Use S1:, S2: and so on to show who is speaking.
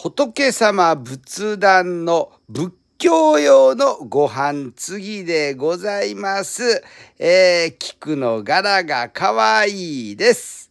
S1: 仏様仏壇の仏教用のご飯次でございます。えー、菊の柄がかわいいです。